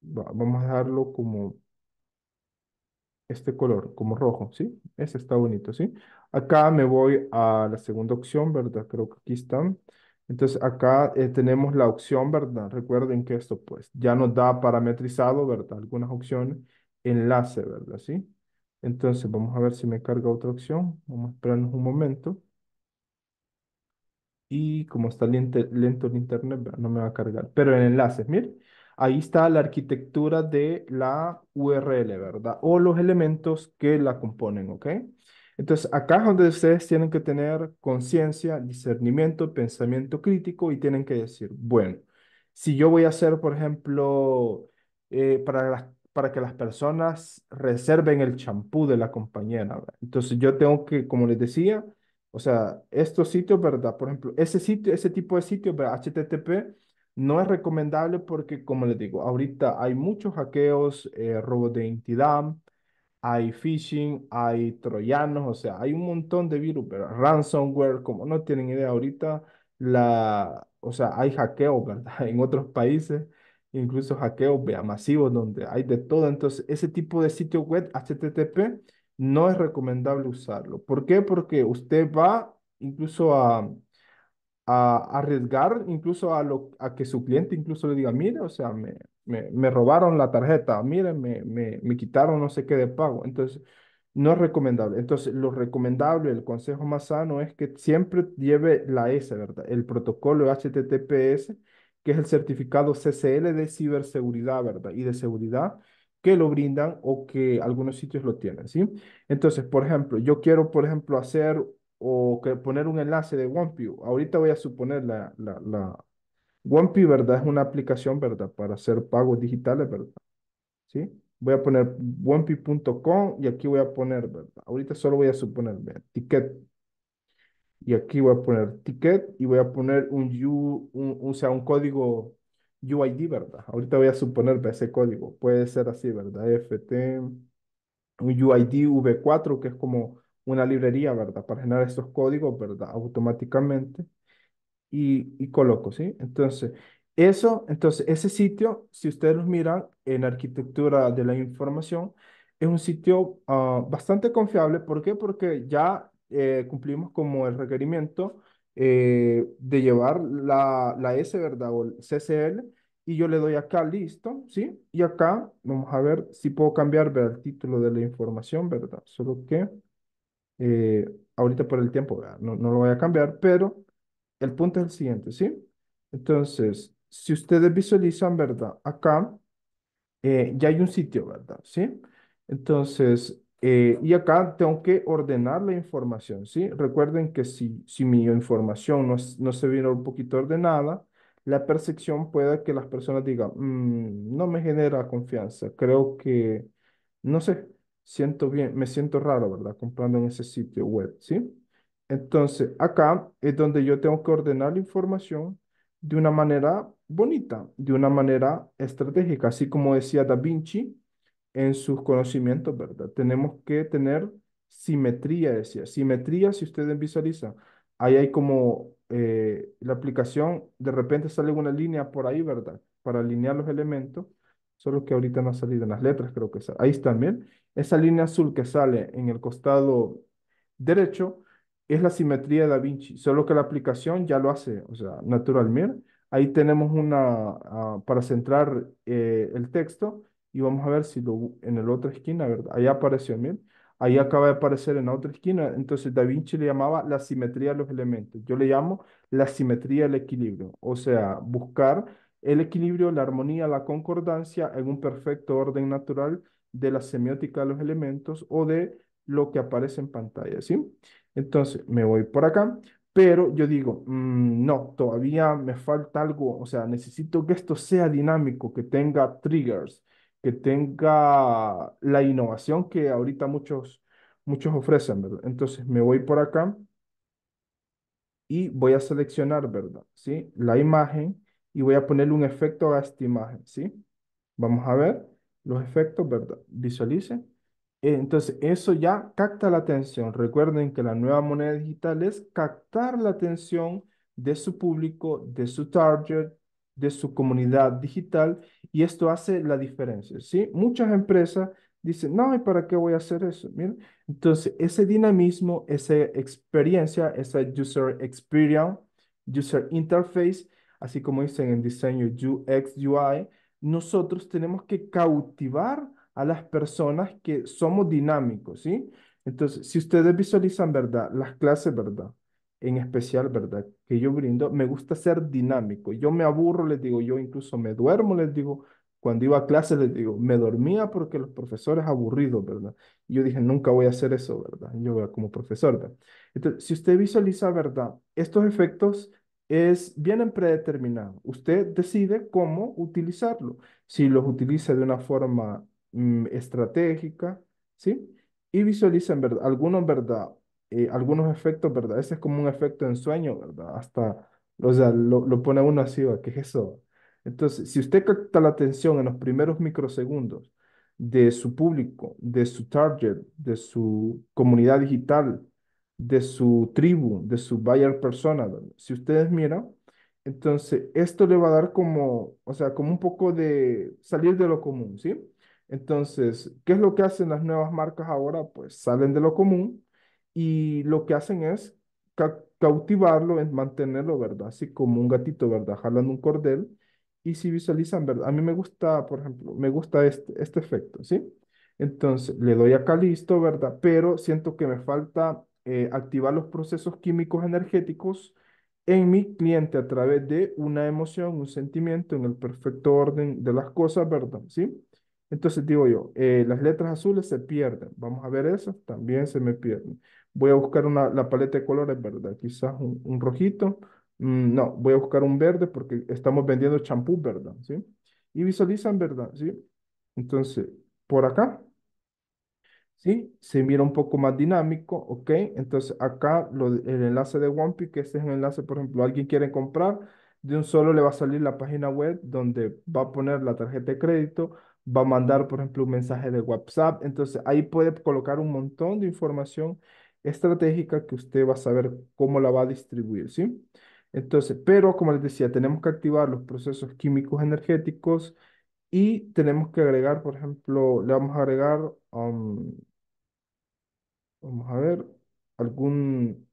vamos a dejarlo como este color, como rojo, ¿sí? Ese está bonito, ¿sí? Acá me voy a la segunda opción, ¿verdad? Creo que aquí están. Entonces acá eh, tenemos la opción, ¿verdad? Recuerden que esto pues ya nos da parametrizado, ¿verdad? Algunas opciones, enlace, ¿verdad? ¿Sí? Entonces vamos a ver si me carga otra opción. Vamos a esperarnos un momento. Y como está lento el internet, no me va a cargar. Pero en enlaces, miren, ahí está la arquitectura de la URL, ¿verdad? O los elementos que la componen, ¿ok? Entonces, acá es donde ustedes tienen que tener conciencia, discernimiento, pensamiento crítico y tienen que decir, bueno, si yo voy a hacer, por ejemplo, eh, para, para que las personas reserven el champú de la compañera, entonces yo tengo que, como les decía, o sea, estos sitios, ¿verdad? Por ejemplo, ese sitio, ese tipo de sitios, HTTP, no es recomendable porque, como les digo, ahorita hay muchos hackeos, eh, robos de identidad, hay phishing, hay troyanos, o sea, hay un montón de virus, pero ransomware, como no tienen idea ahorita, la, o sea, hay hackeo, ¿verdad? En otros países, incluso hackeos vea, masivos donde hay de todo. Entonces, ese tipo de sitio web, HTTP, no es recomendable usarlo. ¿Por qué? Porque usted va incluso a, a arriesgar, incluso a, lo, a que su cliente incluso le diga, mire, o sea, me, me, robaron la tarjeta, miren, me, me, quitaron no sé qué de pago. Entonces, no es recomendable. Entonces, lo recomendable, el consejo más sano es que siempre lleve la S, ¿verdad? El protocolo HTTPS, que es el certificado CCL de ciberseguridad, ¿verdad? Y de seguridad que lo brindan o que algunos sitios lo tienen, ¿sí? Entonces, por ejemplo, yo quiero, por ejemplo, hacer o que poner un enlace de OneView. Ahorita voy a suponer la, la, OnePay, ¿verdad? Es una aplicación, ¿verdad? Para hacer pagos digitales, ¿verdad? ¿Sí? Voy a poner OnePay.com y aquí voy a poner, ¿verdad? Ahorita solo voy a suponer, Ticket. Y aquí voy a poner ticket y voy a poner un, un, sea, un código UID, ¿verdad? Ahorita voy a suponer ese código. Puede ser así, ¿verdad? FT, un UID V4, que es como una librería, ¿verdad? Para generar estos códigos, ¿verdad? Automáticamente y, y coloco, ¿sí? Entonces, eso, entonces, ese sitio, si ustedes lo miran en arquitectura de la información, es un sitio ah, bastante confiable. ¿Por qué? Porque ya eh, cumplimos como el requerimiento eh, de llevar la, la S, ¿verdad? O el CCL. Y yo le doy acá, listo, ¿sí? Y acá vamos a ver si puedo cambiar ¿verdad? el título de la información, ¿verdad? Solo que eh, ahorita por el tiempo, ¿verdad? No, no lo voy a cambiar, pero el punto es el siguiente, ¿sí? Entonces, si ustedes visualizan, ¿verdad? Acá eh, ya hay un sitio, ¿verdad? ¿Sí? Entonces, eh, y acá tengo que ordenar la información, ¿sí? Recuerden que si, si mi información no, no se vino un poquito ordenada, la percepción puede que las personas digan, mm, no me genera confianza, creo que, no sé, siento bien, me siento raro, ¿verdad? Comprando en ese sitio web, ¿sí? Entonces, acá es donde yo tengo que ordenar la información de una manera bonita, de una manera estratégica, así como decía Da Vinci en sus conocimientos, ¿verdad? Tenemos que tener simetría, decía. Simetría, si ustedes visualizan, ahí hay como eh, la aplicación, de repente sale una línea por ahí, ¿verdad? Para alinear los elementos, solo que ahorita no ha salido en las letras, creo que ahí ahí ¿bien? Esa línea azul que sale en el costado derecho es la simetría de Da Vinci, solo que la aplicación ya lo hace, o sea, Natural Mir. Ahí tenemos una, ah, para centrar eh, el texto y vamos a ver si lo, en la otra esquina, ¿verdad? Ahí apareció Mir, ahí acaba de aparecer en la otra esquina, entonces Da Vinci le llamaba la simetría de los elementos, yo le llamo la simetría del equilibrio, o sea, buscar el equilibrio, la armonía, la concordancia en un perfecto orden natural de la semiótica de los elementos o de lo que aparece en pantalla, ¿sí? Entonces me voy por acá, pero yo digo, mm, no, todavía me falta algo, o sea, necesito que esto sea dinámico, que tenga triggers, que tenga la innovación que ahorita muchos, muchos ofrecen, ¿verdad? Entonces me voy por acá y voy a seleccionar, ¿verdad? ¿Sí? La imagen y voy a ponerle un efecto a esta imagen, ¿sí? Vamos a ver los efectos, ¿verdad? Visualice. Eh, entonces, eso ya capta la atención. Recuerden que la nueva moneda digital es captar la atención de su público, de su target, de su comunidad digital y esto hace la diferencia, ¿sí? Muchas empresas dicen, no, ¿y para qué voy a hacer eso? Miren, entonces, ese dinamismo, esa experiencia, esa user experience, user interface, así como dicen en diseño UX, UI, nosotros tenemos que cautivar a las personas que somos dinámicos, ¿sí? Entonces, si ustedes visualizan, ¿verdad? Las clases, ¿verdad? En especial, ¿verdad? Que yo brindo, me gusta ser dinámico. Yo me aburro, les digo, yo incluso me duermo, les digo, cuando iba a clases, les digo, me dormía porque los profesores aburridos, ¿verdad? yo dije, nunca voy a hacer eso, ¿verdad? Yo como profesor, ¿verdad? Entonces, si usted visualiza, ¿verdad? Estos efectos es, vienen predeterminados. Usted decide cómo utilizarlo. Si los utiliza de una forma Mm, estratégica, ¿sí? Y visualizan ¿verdad? algunos, ¿verdad? Eh, algunos efectos, ¿verdad? Ese es como un efecto en sueño, ¿verdad? Hasta, o sea, lo, lo pone uno así, ¿verdad? ¿qué es eso? Entonces, si usted capta la atención en los primeros microsegundos de su público, de su target, de su comunidad digital, de su tribu, de su buyer persona, si ustedes miran, entonces esto le va a dar como, o sea, como un poco de salir de lo común, ¿sí? Entonces, ¿qué es lo que hacen las nuevas marcas ahora? Pues salen de lo común y lo que hacen es cautivarlo, es mantenerlo, ¿verdad? Así como un gatito, ¿verdad? Jalando un cordel y si visualizan, ¿verdad? A mí me gusta, por ejemplo, me gusta este, este, efecto, ¿sí? Entonces, le doy acá listo, ¿verdad? Pero siento que me falta eh, activar los procesos químicos energéticos en mi cliente a través de una emoción, un sentimiento, en el perfecto orden de las cosas, ¿verdad? ¿Sí? Entonces digo yo, eh, las letras azules se pierden. Vamos a ver eso, también se me pierden. Voy a buscar una, la paleta de colores, ¿verdad? Quizás un, rojito. Mm, no, voy a buscar un verde porque estamos vendiendo champú, ¿verdad? ¿Sí? Y visualizan, ¿verdad? ¿Sí? Entonces, por acá, ¿sí? Se mira un poco más dinámico, ¿ok? Entonces, acá lo, el enlace de OnePi, que este es el enlace, por ejemplo, alguien quiere comprar, de un solo le va a salir la página web donde va a poner la tarjeta de crédito, va a mandar, por ejemplo, un mensaje de WhatsApp. Entonces, ahí puede colocar un montón de información estratégica que usted va a saber cómo la va a distribuir, ¿sí? Entonces, pero como les decía, tenemos que activar los procesos químicos energéticos y tenemos que agregar, por ejemplo, le vamos a agregar, um, vamos a ver, algún,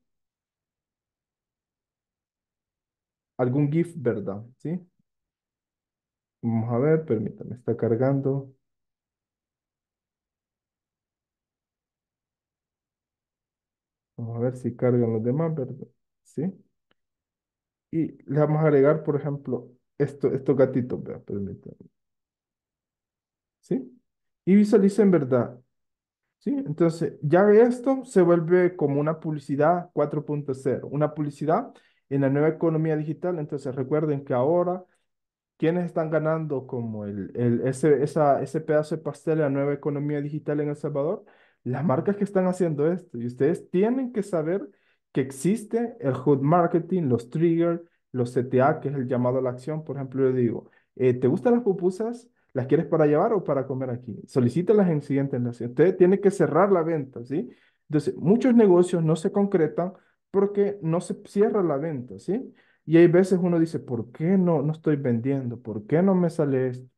algún GIF, ¿verdad? ¿Sí? Vamos a ver, permítame, está cargando. Vamos a ver si cargan los demás, ¿verdad? ¿Sí? Y le vamos a agregar, por ejemplo, esto, estos gatitos, ¿verdad? Permítame. ¿Sí? Y visualicen, ¿verdad? ¿Sí? Entonces, ya esto se vuelve como una publicidad 4.0, una publicidad en la nueva economía digital. Entonces, recuerden que ahora ¿Quiénes están ganando como el, el, ese, esa, ese pedazo de pastel de la nueva economía digital en El Salvador? Las marcas que están haciendo esto. Y ustedes tienen que saber que existe el hood marketing, los triggers, los CTA, que es el llamado a la acción. Por ejemplo, yo digo, eh, ¿te gustan las pupusas? ¿Las quieres para llevar o para comer aquí? Solicítalas en siguiente enlace. Usted tiene que cerrar la venta, ¿sí? Entonces, muchos negocios no se concretan porque no se cierra la venta, ¿sí? Y hay veces uno dice, ¿por qué no, no estoy vendiendo? ¿Por qué no me sale esto?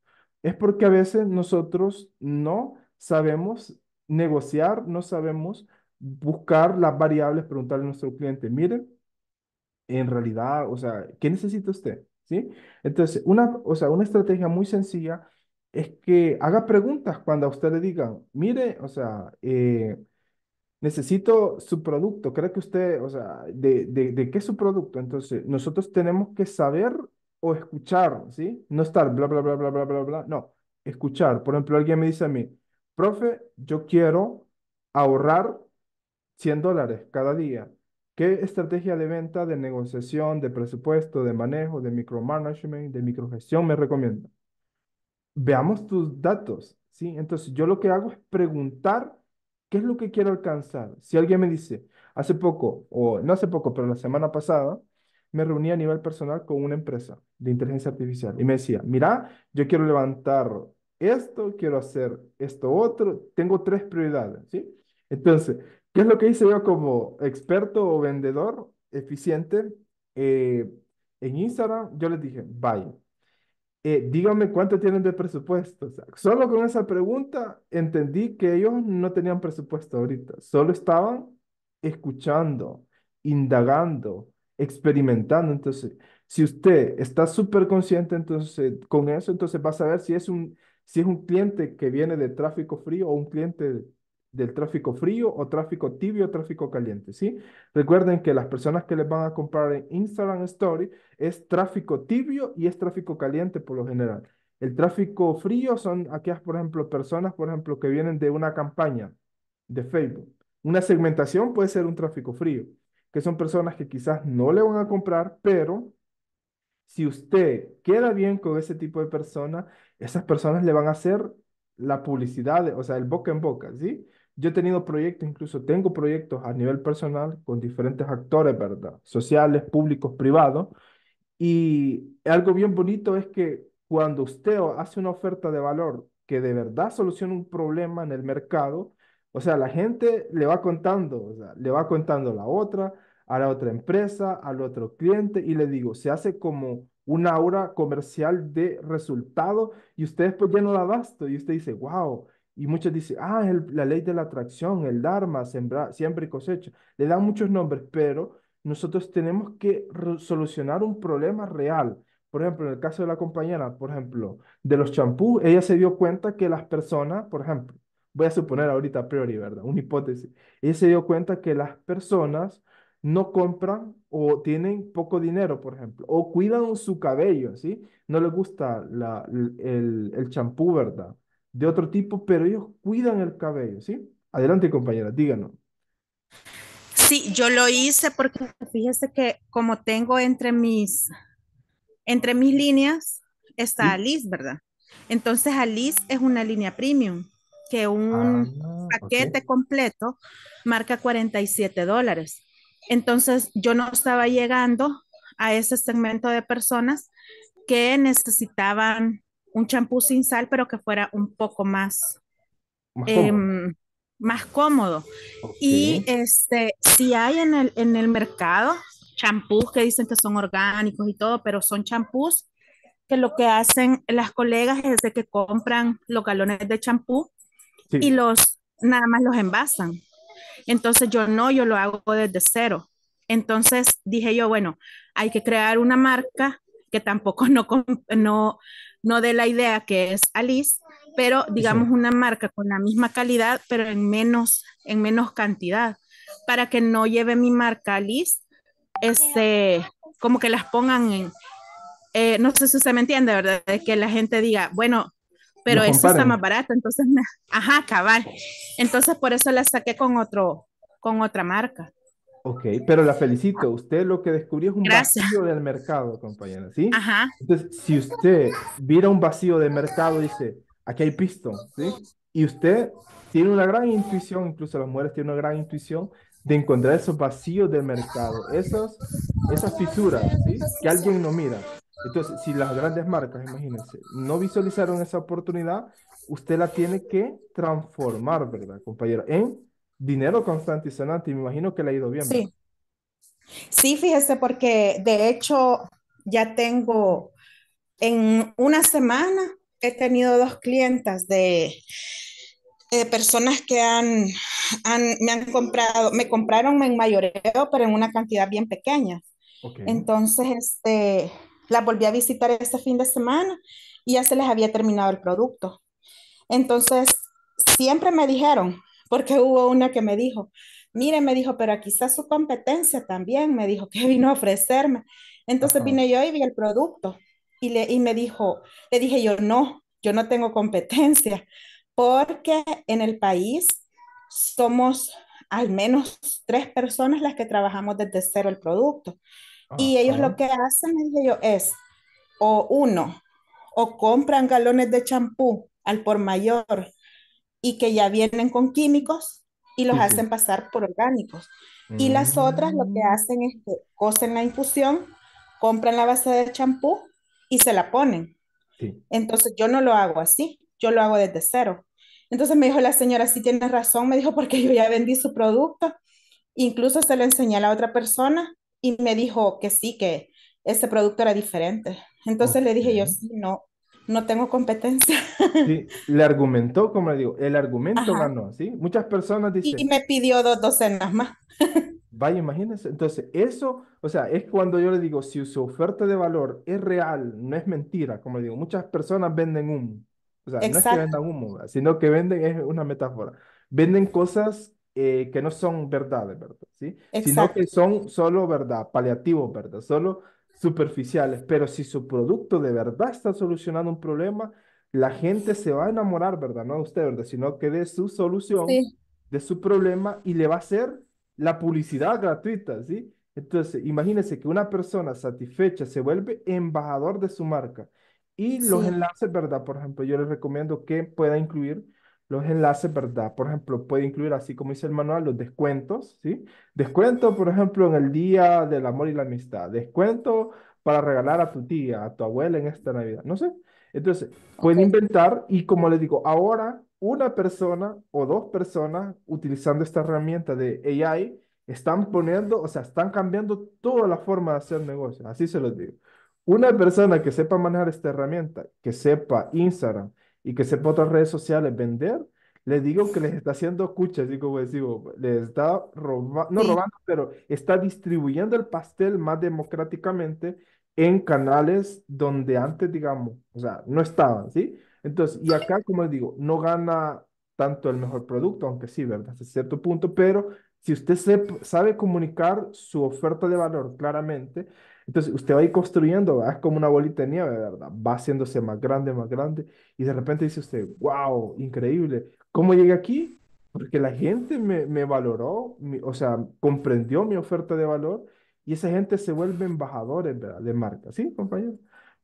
Es porque a veces nosotros no sabemos negociar, no sabemos buscar las variables, preguntarle a nuestro cliente, mire, en realidad, o sea, ¿qué necesita usted? ¿Sí? Entonces, una, o sea, una estrategia muy sencilla es que haga preguntas cuando a usted le digan, mire, o sea, eh, necesito su producto. Creo que usted, o sea, de, de, de, qué es su producto? Entonces, nosotros tenemos que saber o escuchar, ¿sí? No estar bla, bla, bla, bla, bla, bla, bla. No, escuchar. Por ejemplo, alguien me dice a mí, profe, yo quiero ahorrar 100 dólares cada día. ¿Qué estrategia de venta, de negociación, de presupuesto, de manejo, de micromanagement, de microgestión me recomienda? Veamos tus datos, ¿sí? Entonces, yo lo que hago es preguntar ¿Qué es lo que quiero alcanzar? Si alguien me dice, hace poco, o no hace poco, pero la semana pasada, me reuní a nivel personal con una empresa de inteligencia artificial y me decía, mira, yo quiero levantar esto, quiero hacer esto otro, tengo tres prioridades, ¿sí? Entonces, ¿qué es lo que hice yo como experto o vendedor eficiente? Eh, en Instagram yo les dije, bye. Eh, dígame cuánto tienen de presupuesto. solo con esa pregunta entendí que ellos no tenían presupuesto ahorita, solo estaban escuchando, indagando, experimentando. Entonces, si usted está súper consciente entonces, eh, con eso, entonces va a saber si es, un, si es un cliente que viene de tráfico frío o un cliente del tráfico frío o tráfico tibio o tráfico caliente, ¿sí? Recuerden que las personas que les van a comprar en Instagram Story es tráfico tibio y es tráfico caliente por lo general. El tráfico frío son aquellas, por ejemplo, personas, por ejemplo, que vienen de una campaña de Facebook. Una segmentación puede ser un tráfico frío, que son personas que quizás no le van a comprar, pero si usted queda bien con ese tipo de personas, esas personas le van a hacer la publicidad, o sea, el boca en boca, ¿sí? yo he tenido proyectos, incluso tengo proyectos a nivel personal con diferentes actores, ¿verdad? Sociales, públicos, privados. Y algo bien bonito es que cuando usted hace una oferta de valor que de verdad soluciona un problema en el mercado, o sea, la gente le va contando, le va contando a la otra, a la otra empresa, al otro cliente, y le digo, se hace como un aura comercial de resultado y usted después ya no da abasto y usted dice, wow, y muchos dicen, ah, el, la ley de la atracción, el Dharma, sembra, siembra y cosecha. Le dan muchos nombres, pero nosotros tenemos que solucionar un problema real. Por ejemplo, en el caso de la compañera, por ejemplo, de los champús, ella se dio cuenta que las personas, por ejemplo, voy a suponer ahorita a priori, ¿verdad? Una hipótesis. Ella se dio cuenta que las personas no compran o tienen poco dinero, por ejemplo, o cuidan su cabello, ¿sí? No les gusta la, el champú, ¿verdad? de otro tipo, pero ellos cuidan el cabello, ¿sí? Adelante, compañera, díganos. Sí, yo lo hice porque fíjese que como tengo entre mis, entre mis líneas está Alice, ¿verdad? Entonces Alice es una línea premium que un ah, paquete completo marca 47 dólares. Entonces yo no estaba llegando a ese segmento de personas que necesitaban un champú sin sal, pero que fuera un poco más, más em, cómodo. Y este, si hay en el, en el mercado champús que dicen que son orgánicos y todo, pero son champús que lo que hacen las colegas es que compran los galones de champú y los nada más los envasan. Entonces yo no, yo lo hago desde cero. Entonces dije yo, bueno, hay que crear una marca que tampoco no, no, no de la idea que es Alice, pero digamos una marca con la misma calidad, pero en menos, en menos cantidad, para que no lleve mi marca Alice, este, como que las pongan en, eh, no sé si usted me entiende, ¿verdad? De que la gente diga, bueno, pero eso está más barato, entonces, ajá, cabal. Entonces por eso la saqué con otro, con otra marca. Ok, pero la felicito. Ah. Usted lo que descubrió es un vacío del mercado, compañera, ¿sí? Ajá. Entonces, si usted viera un vacío de mercado, dice, aquí hay pisto, ¿sí? Y usted tiene una gran intuición, incluso las mujeres tienen una gran intuición de encontrar esos vacíos del mercado, esos, esas fisuras, ¿sí? Que alguien no mira. Entonces, si las grandes marcas, imagínense, no visualizaron esa oportunidad, usted la tiene que transformar, ¿verdad, compañera? En dinero constante y me imagino que le ha ido bien. Sí. Sí, fíjese, porque de hecho ya tengo en una semana he tenido dos clientas de, personas que han, me han comprado, me compraron en mayoreo, pero en una cantidad bien pequeña. Entonces, este, la volví a visitar este fin de semana y ya se les había terminado el producto. Entonces, siempre me dijeron, porque hubo una que me dijo, mire, me dijo, pero quizás su competencia también, me dijo que vino a ofrecerme. Entonces vine yo y vi el producto y, le, me dijo, le dije yo, no, yo no tengo competencia, porque en el país somos al menos tres personas las que trabajamos desde cero el producto. y ellos lo que hacen, me dije yo, es o uno, o compran galones de champú al por mayor y que ya vienen con químicos y los hacen pasar por orgánicos. Y las mm. otras lo que hacen es que cocen la infusión, compran la base de champú y se la ponen. Entonces yo no lo hago así, yo lo hago desde cero. Entonces me dijo la señora, si tienes razón, me dijo porque yo ya vendí su producto, incluso se lo enseñé a otra persona y me dijo que sí, que ese producto era diferente. Entonces le dije yo, sí, no, no tengo competencia. Sí, le argumentó, como le digo, el argumento ganó, ¿sí? Muchas personas dicen... Y, me pidió dos docenas más. Vaya, imagínense. Entonces, eso, o sea, es cuando yo le digo, si su oferta de valor es real, no es mentira, como le digo, muchas personas venden humo. O sea, no es que vendan humo, sino que venden, es una metáfora, venden cosas eh, que no son verdades, ¿verdad? ¿Sí? Sino que son solo verdad, paliativos, ¿verdad? Solo superficiales, pero si su producto de verdad está solucionando un problema, la gente se va a enamorar, ¿verdad? No de usted, ¿verdad? Sino que de su solución, de su problema y le va a hacer la publicidad gratuita, ¿sí? Entonces, imagínense que una persona satisfecha se vuelve embajador de su marca y los enlaces, ¿verdad? Por ejemplo, yo les recomiendo que pueda incluir los enlaces, ¿verdad? Por ejemplo, puede incluir, así como dice el manual, los descuentos, ¿sí? Descuento, por ejemplo, en el Día del Amor y la Amistad. Descuento para regalar a tu tía, a tu abuela en esta Navidad, no sé. Entonces, pueden inventar y como les digo, ahora una persona o dos personas utilizando esta herramienta de AI están poniendo, o sea, están cambiando toda la forma de hacer negocios, así se los digo. Una persona que sepa manejar esta herramienta, que sepa Instagram, y que sepa otras redes sociales vender, les digo que les está haciendo escuchas, digo, digo, les está robando, no robando, pero está distribuyendo el pastel más democráticamente en canales donde antes, digamos, o sea, no estaban, ¿sí? Entonces, y acá, como les digo, no gana tanto el mejor producto, aunque sí, ¿verdad? Hasta cierto punto, pero si usted se, sabe comunicar su oferta de valor claramente, entonces, usted va a ir construyendo, es como una bolita de nieve, ¿verdad? Va haciéndose más grande, más grande, y de repente dice usted, wow, increíble, ¿cómo llegué aquí? Porque la gente me, me valoró, o sea, comprendió mi oferta de valor, y esa gente se vuelve embajadores ¿verdad? de marca, ¿sí, compañero?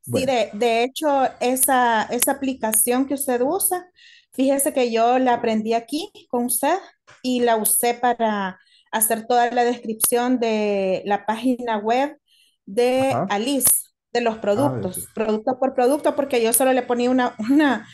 Sí, de, de, hecho, esa, esa aplicación que usted usa, fíjese que yo la aprendí aquí con usted y la usé para hacer toda la descripción de la página web de Alice, de los ah, productos, producto por producto, porque yo solo le ponía una,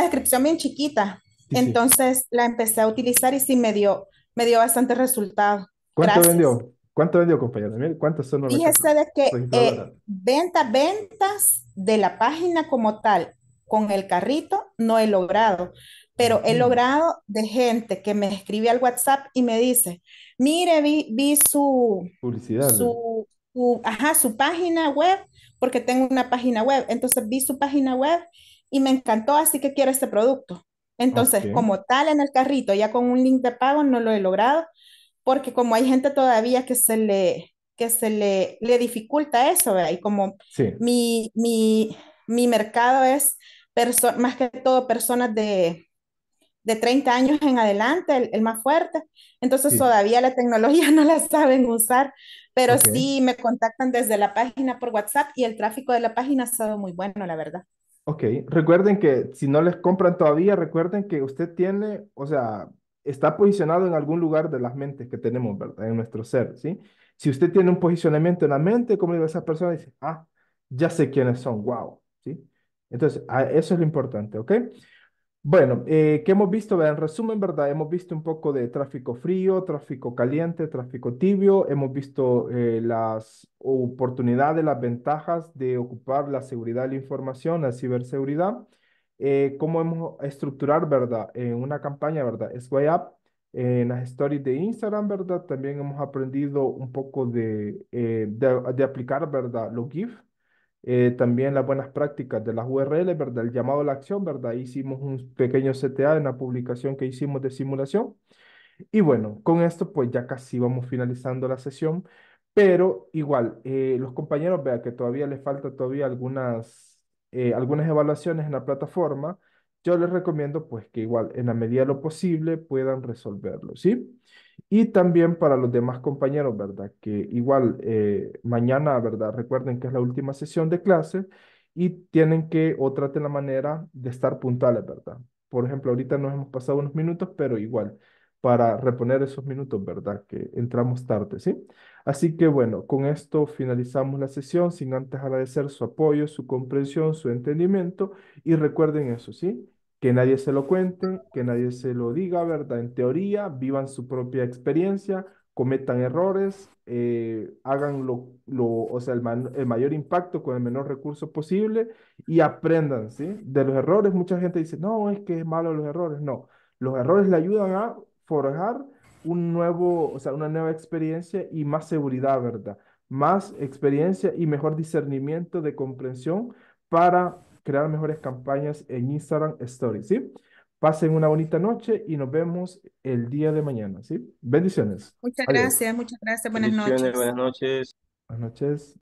descripción bien chiquita. Entonces la empecé a utilizar y sí me dio, me dio bastante resultado. ¿Cuánto vendió? ¿Cuánto vendió, compañero? ¿Cuántos son los Fíjese de que eh, ventas, de la página como tal, con el carrito, no he logrado pero he mm. logrado de gente que me escribe al WhatsApp y me dice, mire, vi, vi su publicidad, su, su, ajá, su página web, porque tengo una página web. Entonces vi su página web y me encantó, así que quiero este producto. Entonces, como tal en el carrito, ya con un link de pago no lo he logrado, porque como hay gente todavía que se le, que se le, le dificulta eso, Y como mi, mi, mi mercado es más que todo personas de, de 30 años en adelante, el, más fuerte. Entonces todavía la tecnología no la saben usar, pero sí me contactan desde la página por WhatsApp y el tráfico de la página ha estado muy bueno, la verdad. Ok, recuerden que si no les compran todavía, recuerden que usted tiene, o sea, está posicionado en algún lugar de las mentes que tenemos, ¿verdad? En nuestro ser, ¿sí? Si usted tiene un posicionamiento en la mente, como digo, esa persona dice, ah, ya sé quiénes son, wow, ¿sí? Entonces, eso es lo importante, ¿ok? Bueno, eh, ¿qué hemos visto? En resumen, ¿verdad? Hemos visto un poco de tráfico frío, tráfico caliente, tráfico tibio. Hemos visto eh, las oportunidades, las ventajas de ocupar la seguridad de la información, la ciberseguridad. Eh, cómo hemos estructurar, ¿verdad? En eh, una campaña, ¿verdad? Sway Up, en las stories de Instagram, ¿verdad? También hemos aprendido un poco de, de aplicar, ¿verdad? Los GIF eh, también las buenas prácticas de las URL, ¿verdad? El llamado a la acción, ¿verdad? Hicimos un pequeño CTA en la publicación que hicimos de simulación. Y bueno, con esto pues ya casi vamos finalizando la sesión, pero igual, eh, los compañeros vean que todavía les falta todavía algunas, eh, algunas evaluaciones en la plataforma. Yo les recomiendo pues que igual en la medida de lo posible puedan resolverlo, ¿sí? Y también para los demás compañeros, ¿verdad? Que igual eh, mañana, ¿verdad? Recuerden que es la última sesión de clase y tienen que o traten la manera de estar puntuales, ¿verdad? Por ejemplo, ahorita nos hemos pasado unos minutos, pero igual para reponer esos minutos, ¿verdad? Que entramos tarde, ¿sí? Así que bueno, con esto finalizamos la sesión, sin antes agradecer su apoyo, su comprensión, su entendimiento y recuerden eso, ¿sí? que nadie se lo cuente, que nadie se lo diga, ¿verdad? En teoría, vivan su propia experiencia, cometan errores, eh, hagan lo, lo, o sea, el, mayor impacto con el menor recurso posible y aprendan, ¿sí? De los errores, mucha gente dice, no, es que es malo los errores. No, los errores le ayudan a forjar un nuevo, o sea, una nueva experiencia y más seguridad, ¿verdad? Más experiencia y mejor discernimiento de comprensión para crear mejores campañas en Instagram Stories, ¿sí? Pasen una bonita noche y nos vemos el día de mañana, ¿sí? Bendiciones. Muchas gracias, muchas gracias. Buenas noches. Buenas noches. Buenas noches.